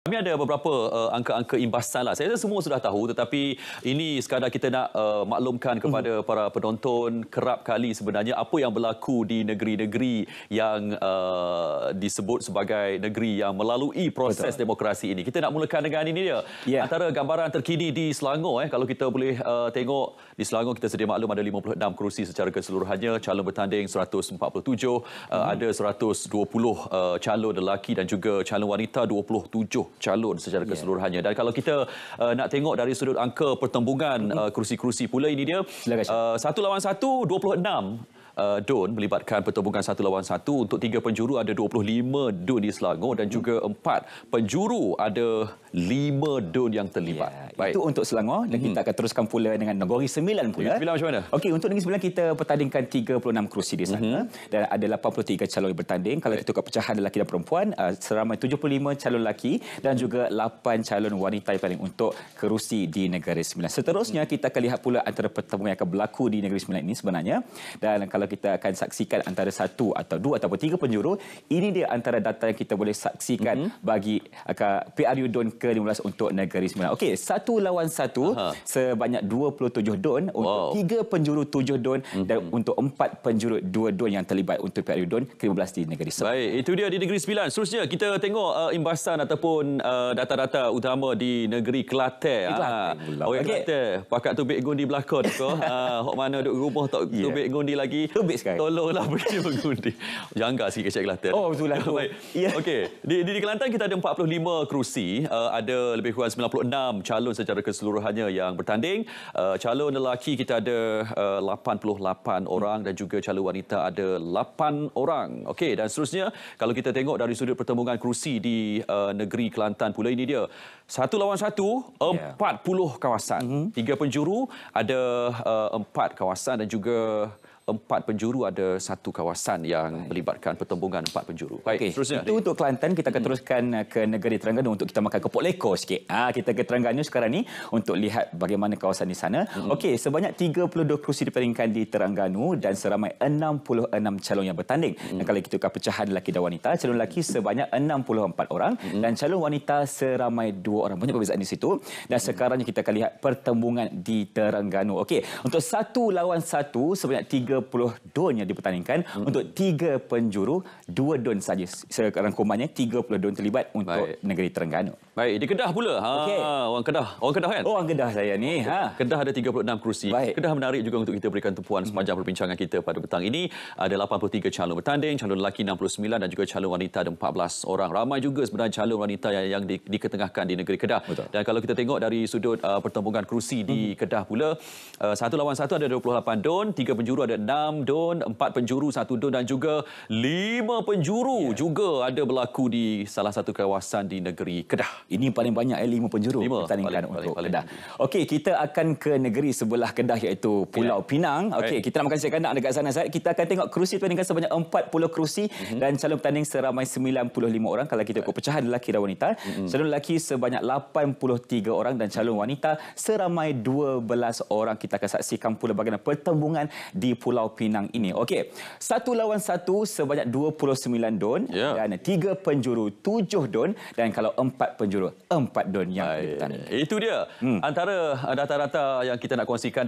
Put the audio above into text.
Kami ada beberapa uh, angka-angka imbasan. Lah. Saya rasa semua sudah tahu tetapi ini sekadar kita nak uh, maklumkan kepada uh para penonton kerap kali sebenarnya apa yang berlaku di negeri-negeri yang uh, disebut sebagai negeri yang melalui proses Betul. demokrasi ini. Kita nak mulakan dengan ini dia. Yeah. Antara gambaran terkini di Selangor, eh, kalau kita boleh uh, tengok di Selangor kita sedia maklum ada 56 kerusi secara keseluruhannya. Calon bertanding 147, uh-huh. uh, ada 120 uh, calon lelaki dan juga calon wanita 27 calon secara ya. keseluruhannya. Yeah. Dan kalau kita uh, nak tengok dari sudut angka pertembungan mm-hmm. uh, kerusi-kerusi pula ini dia, Silakan, uh, satu lawan satu, 26 uh, DUN melibatkan pertubungan satu lawan satu untuk tiga penjuru ada 25 DUN di Selangor dan juga hmm. empat penjuru ada lima DUN yang terlibat. Ya, Itu untuk Selangor dan kita hmm. akan teruskan pula dengan Negeri Sembilan pula. Negeri macam mana? Okey, untuk Negeri Sembilan kita pertandingkan 36 kerusi di sana uh-huh. dan ada 83 calon yang bertanding. Kalau kita tukar pecahan lelaki dan perempuan, uh, seramai 75 calon lelaki dan juga 8 calon wanita yang paling untuk kerusi di Negeri Sembilan. Seterusnya, kita akan lihat pula antara pertemuan yang akan berlaku di Negeri Sembilan ini sebenarnya. Dan kalau kalau kita akan saksikan antara satu atau dua atau tiga penjuru, ini dia antara data yang kita boleh saksikan mm-hmm. bagi uh, PRU DON ke-15 untuk Negeri Sembilan. Okey, satu lawan satu Aha. sebanyak 27 DON untuk wow. tiga penjuru tujuh DON mm-hmm. dan mhm. untuk empat penjuru dua DON yang terlibat untuk PRU DON ke-15 di Negeri Sembilan. Baik, itu dia di Negeri Sembilan. Seterusnya, kita tengok uh, imbasan ataupun data uh, data-data utama di Negeri Kelantan. Ha. Kelantan. Pakat tu Bik Gundi belakang. Kau. Ah, hok mana duduk rumah tak yeah. tu Bik lagi aerobik sekarang. Tolonglah berhenti mengundi. Jangan sikit kecil Kelantan. Oh, betul lah. Yeah. Okey. Di, di, di Kelantan kita ada 45 kerusi. Uh, ada lebih kurang 96 calon secara keseluruhannya yang bertanding. Uh, calon lelaki kita ada uh, 88 orang dan juga calon wanita ada 8 orang. Okey. Dan seterusnya, kalau kita tengok dari sudut pertemuan kerusi di uh, negeri Kelantan pula ini dia. Satu lawan satu, ya. empat puluh kawasan. Mm-hmm. Tiga penjuru, ada uh, empat uh, kawasan dan juga empat penjuru ada satu kawasan yang melibatkan pertembungan empat penjuru. Baik, okay. seterusnya. Itu untuk Kelantan, kita akan hmm. teruskan eh, ke negeri Terengganu untuk kita makan kepok leko sikit. Ha, kita ke Terengganu sekarang ni untuk lihat bagaimana kawasan di sana. hmm Okey, sebanyak 32 kerusi diperingkan di Terengganu dan seramai 66 calon yang bertanding. hmm Dan kalau kita ke pecahan lelaki dan wanita, calon lelaki hmm. sebanyak 64 orang mm-hmm. dan calon wanita seramai dua orang. Banyak perbezaan di situ. Dan hmm. sekarang kita akan lihat pertembungan di Terengganu. Okey, untuk satu lawan satu sebanyak tiga 30 don yang dipertandingkan hmm. untuk tiga penjuru dua don saja sekarang komanya 30 don terlibat untuk baik. negeri Terengganu baik di Kedah pula ha, okay. orang Kedah orang Kedah kan orang Kedah saya ni ha. Kedah ada 36 kerusi baik. Kedah menarik juga untuk kita berikan tumpuan hmm. sepanjang perbincangan kita pada petang ini ada 83 calon bertanding calon lelaki 69 dan juga calon wanita ada 14 orang ramai juga sebenarnya calon wanita yang, yang di, diketengahkan di negeri Kedah Betul. dan kalau kita tengok dari sudut uh, pertembungan kerusi hmm. di Kedah pula uh, satu lawan satu ada 28 don tiga penjuru ada enam don, empat penjuru, satu don dan juga lima penjuru yeah. juga ada berlaku di salah satu kawasan di negeri Kedah. Ini paling banyak eh, lima penjuru lima. kita paling, untuk paling, Kedah. Okey, kita akan ke negeri sebelah Kedah iaitu Pulau ya. Pinang. Pinang. Okey, right. kita nak makan sekandang dekat sana. Zahid. Kita akan tengok kerusi pertandingan sebanyak empat 40 kerusi mm-hmm. dan calon pertanding seramai sembilan puluh lima orang kalau kita ikut pecahan lelaki dan wanita. Mm-hmm. Calon lelaki sebanyak tiga orang dan calon wanita seramai dua belas orang. Kita akan saksikan pula bagaimana pertembungan di Pulau Pulau Pinang ini. Okey, satu lawan satu sebanyak 29 don yeah. dan tiga penjuru tujuh don dan kalau empat penjuru empat don yang kita Itu dia hmm. antara data-data yang kita nak kongsikan.